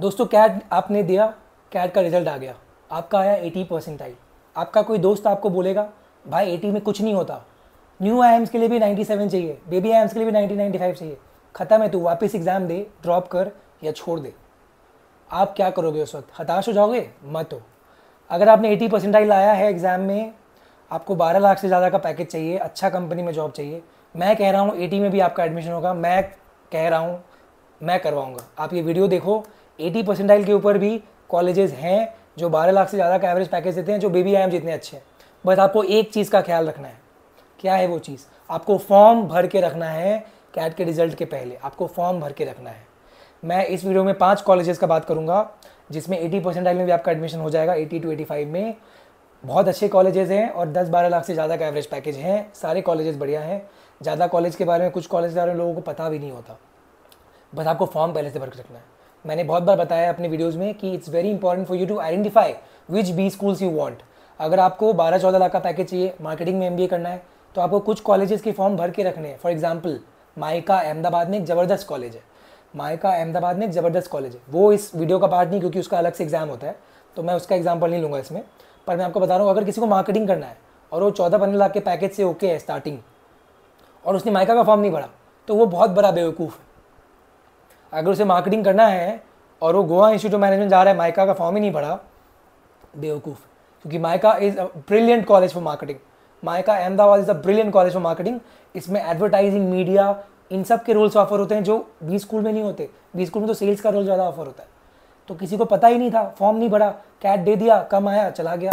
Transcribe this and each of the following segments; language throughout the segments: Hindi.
दोस्तों कैट आपने दिया कैट का रिजल्ट आ गया आपका आया एटी आई आपका कोई दोस्त आपको बोलेगा भाई एटी में कुछ नहीं होता न्यू आई के लिए भी नाइन्टी सेवन चाहिए बेबी आई के लिए भी नाइन्टी नाइन्टी फाइव चाहिए ख़त्म है तू वापस एग्ज़ाम दे ड्रॉप कर या छोड़ दे आप क्या करोगे उस वक्त हताश हो जाओगे मत हो अगर आपने एटी आई लाया है एग्ज़ाम में आपको बारह लाख से ज़्यादा का पैकेज चाहिए अच्छा कंपनी में जॉब चाहिए मैं कह रहा हूँ एटी में भी आपका एडमिशन होगा मैं कह रहा हूँ मैं करवाऊँगा आप ये वीडियो देखो एटी परसेंटाइल के ऊपर भी कॉलेजेस हैं जो बारह लाख से ज़्यादा का एवरेज पैकेज देते हैं जो बेबी आई जितने अच्छे हैं बस आपको एक चीज़ का ख्याल रखना है क्या है वो चीज़ आपको फॉर्म भर के रखना है कैट के रिजल्ट के पहले आपको फॉर्म भर के रखना है मैं इस वीडियो में पाँच कॉलेजेस का बात करूँगा जिसमें एटी परसेंटाइल में भी आपका एडमिशन हो जाएगा एटी टू एटी फाइव में बहुत अच्छे कॉलेजेस हैं और 10-12 लाख से ज़्यादा का एवरेज पैकेज हैं सारे कॉलेजेस बढ़िया हैं ज़्यादा कॉलेज के बारे में कुछ कॉलेज के बारे में लोगों को पता भी नहीं होता बस आपको फॉर्म पहले से भर के रखना है मैंने बहुत बार बताया अपने वीडियोज़ में कि it's very important for you to identify which B schools you want अगर आपको बारह चौदह लाख का पैकेज चाहिए मार्केटिंग में एम करना है तो आपको कुछ कॉलेजेस के फॉर्म भर के रखने हैं फॉर एग्जाम्पल माइका अहमदाबाद में एक ज़बरदस्त कॉलेज है माइका अहमदाबाद में एक ज़बरदस्त कॉलेज है वो इस वीडियो का पार्ट नहीं क्योंकि उसका अलग से एग्ज़ाम होता है तो मैं उसका एग्जाम्पल नहीं लूँगा इसमें पर मैं आपको बता रहा हूँ अगर किसी को मार्केटिंग करना है और वो चौदह पंद्रह लाख के पैकेज से ओके है स्टार्टिंग और उसने माइका का फॉर्म नहीं भरा तो वो बहुत बड़ा बेवकूफ़ है अगर उसे मार्केटिंग करना है और वो गोवा इंस्टीट्यूट मैनेजमेंट जा रहा है माइका का फॉर्म ही नहीं भरा बेवकूफ़ क्योंकि MICA is brilliant college for marketing MICA Ahmedabad is a brilliant college for marketing इसमें एडवर्टाइजिंग मीडिया इन सब के रोल्स ऑफर होते हैं जो बी स्कूल में नहीं होते बी स्कूल में तो सेल्स का रोल ज़्यादा ऑफर होता है तो किसी को पता ही नहीं था फॉर्म नहीं भरा कैट दे दिया कम आया चला गया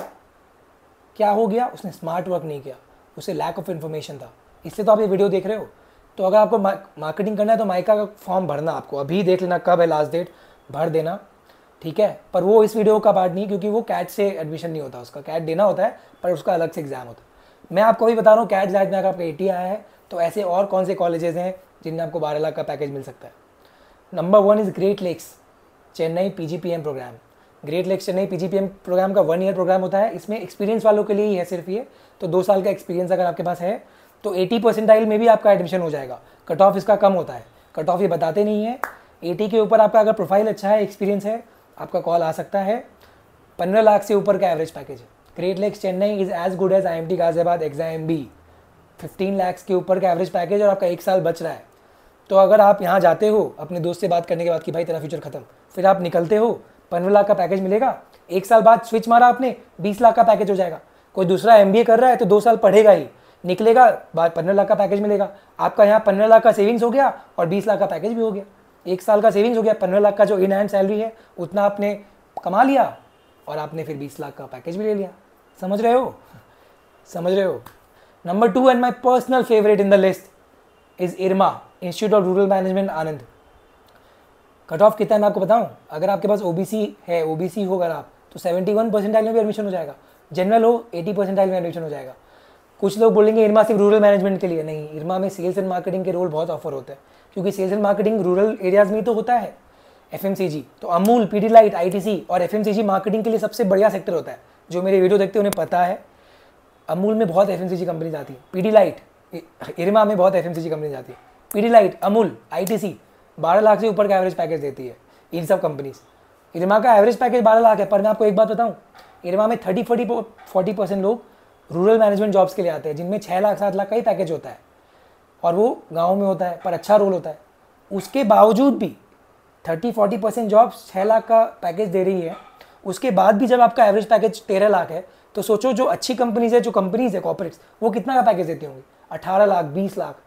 क्या हो गया उसने स्मार्ट वर्क नहीं किया उसे लैक ऑफ इन्फॉर्मेशन था इसलिए तो आप ये वीडियो देख रहे हो तो अगर आपको मार्केटिंग करना है तो माइका का फॉर्म भरना आपको अभी देख लेना कब है लास्ट डेट भर देना ठीक है पर वो इस वीडियो का पार्ट नहीं क्योंकि वो कैट से एडमिशन नहीं होता उसका कैट देना होता है पर उसका अलग से एग्जाम होता है मैं आपको भी बता रहा हूँ कैट लाइट में अगर आपका ए आया है तो ऐसे और कौन से कॉलेजेस हैं जिनमें आपको बारह लाख का पैकेज मिल सकता है number one is Great Lakes Chennai P G program Great Lakes Chennai P G program का वन ईयर प्रोग्राम होता है इसमें एक्सपीरियंस वालों के लिए ही है सिर्फ ये तो दो साल का एक्सपीरियंस अगर आपके पास है तो 80 परसेंटाइल में भी आपका एडमिशन हो जाएगा कट ऑफ इसका कम होता है कट ऑफ ये बताते नहीं है 80 के ऊपर आपका अगर प्रोफाइल अच्छा है एक्सपीरियंस है आपका कॉल आ सकता है पंद्रह लाख से ऊपर का एवरेज पैकेज है Great Lakes Chennai is as good as I M T Ghaziabad exam B fifteen lakhs के ऊपर का एवरेज पैकेज और आपका एक साल बच रहा है तो अगर आप यहाँ जाते हो अपने दोस्त से बात करने के बाद कि भाई तेरा फ्यूचर खत्म फिर आप निकलते हो पंद्रह लाख का पैकेज मिलेगा एक साल बाद स्विच मारा आपने बीस लाख का पैकेज हो जाएगा कोई दूसरा एम कर रहा है तो दो साल पढ़ेगा ही निकलेगा पंद्रह लाख का पैकेज मिलेगा आपका यहाँ पंद्रह लाख का सेविंग्स हो गया और बीस लाख का पैकेज भी हो गया एक साल का सेविंग्स हो गया पंद्रह लाख का जो इन हैंड सैलरी है उतना आपने कमा लिया और आपने फिर बीस लाख का पैकेज भी ले लिया समझ रहे हो समझ रहे हो number two and my personal favourite in the list is IRMA institute of rural management Anand cut off कितना है मैं आपको बताऊं अगर आपके पास ओबीसी है ओबीसी हो अगर आप तो सेवेंटी वन परसेंटाइल में भी एडमिशन हो जाएगा जनरल हो एटी परसेंटाइल में एडमिशन हो जाएगा कुछ लोग बोलेंगे इरमा सिर्फ रूरल मैनेजमेंट के लिए नहीं इरमा में सेल्स एंड मार्केटिंग के रोल बहुत ऑफर होते हैं क्योंकि sales and marketing rural areas में तो होता है एफ तो Amul P D light I और एफ मार्केटिंग के लिए सबसे बढ़िया सेक्टर होता है जो मेरे वीडियो देखते हैं उन्हें पता है अमूल में बहुत एफ कंपनीज आती है पी लाइट इरमा में बहुत एफ कंपनीज आती है P light Amul I T C बारह लाख से ऊपर का एवरेज पैकेज देती है इन सब कंपनीज इरमा का एवरेज पैकेज बारह लाख है पर मैं आपको एक बात बताऊँ इरमा में थर्टी फोर्टी फोर्टी परसेंट लोग रूरल मैनेजमेंट जॉब्स के लिए आते हैं जिनमें छः लाख सात लाख का ही पैकेज होता है और वो गाँव में होता है पर अच्छा रोल होता है उसके बावजूद भी थर्टी फोर्टी परसेंट जॉब्स छः लाख का पैकेज दे रही है उसके बाद भी जब आपका एवरेज पैकेज तेरह लाख है तो सोचो जो अच्छी कंपनीज है जो कंपनीज है कॉपोरेट्स वो कितना का पैकेज देती होंगी अठारह लाख बीस लाख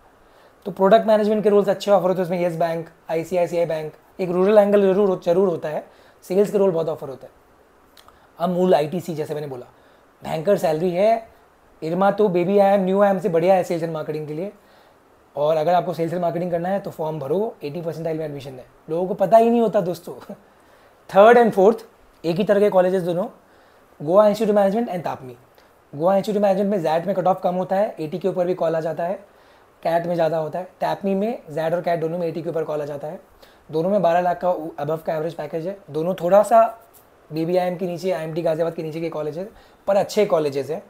तो प्रोडक्ट मैनेजमेंट के रोल्स अच्छे ऑफर होते हैं उसमें Yes Bank I C I bank एक रूरल एंगल जरूर जरूर होता है सेल्स के रोल बहुत ऑफर होता है अब मूल आई जैसे मैंने बोला भयंकर सैलरी है इरमा तो baby I M new I M से बढ़िया है सेल्स एंड मार्केटिंग के लिए और अगर आपको सेल्स एंड मार्केटिंग करना है तो फॉर्म भरो एटी परसेंटाइल में एडमिशन है लोगों को पता ही नहीं होता दोस्तों थर्ड एंड फोर्थ एक ही तरह के कॉलेजेस दोनों Goa institute management and TAPMI Goa institute management में जैट में कट ऑफ कम होता है एटी के ऊपर भी कॉल आ जाता है कैट में ज़्यादा होता है टैपमी में जैड और कैट दोनों में एटी के ऊपर कॉल आ जाता है दोनों में बारह लाख का अबव का एवरेज पैकेज है दोनों थोड़ा सा बी बी आई एम के नीचे आई एम टी गाजियाबाद के नीचे के कॉलेज पर अच्छे कॉलेजेस हैं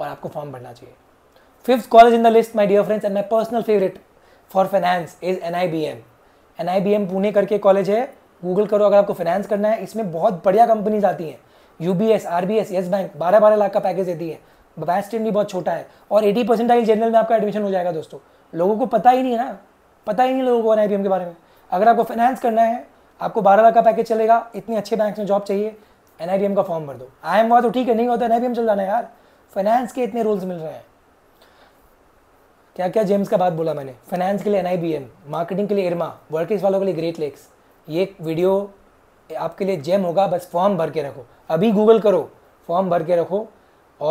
और आपको फॉर्म भरना चाहिए fifth college in the list my dear friends and my personal favourite for finance is N I B M N I B M Pune करके कॉलेज है गूगल करो अगर आपको फाइनेंस करना है इसमें बहुत बढ़िया कंपनीज आती हैं U B S R B S Yes Bank बारह बारह लाख का पैकेज देती है बैस्टिन भी बहुत छोटा है और एटी परसेंट आई जनरल में आपका एडमिशन हो जाएगा दोस्तों लोगों को पता ही नहीं है ना पता ही नहीं लोगों को एन आई बी एम के बारे में अगर आपको फाइनेंस करना है आपको बारह लाख का पैकेज चलेगा इतने अच्छे बैंक में जॉब चाहिए एन आई बी एम का फॉर्म भर दो आई एम हुआ तो ठीक है नहीं हुआ तो एन आई बी एम चल जाना यार फाइनेंस के इतने रूल्स मिल रहे हैं क्या क्या जेम्स का बात बोला मैंने फाइनेंस के लिए एन मार्केटिंग के लिए इरमा वर्किंग्स वालों के लिए ग्रेट लेक्स ये वीडियो आपके लिए जेम होगा बस फॉर्म भर के रखो अभी गूगल करो फॉर्म भर के रखो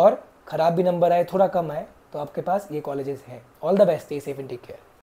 और ख़राब भी नंबर आए थोड़ा कम आए तो आपके पास ये कॉलेजेस हैं ऑल द बेस्ट ये सेफ एंड टेक केयर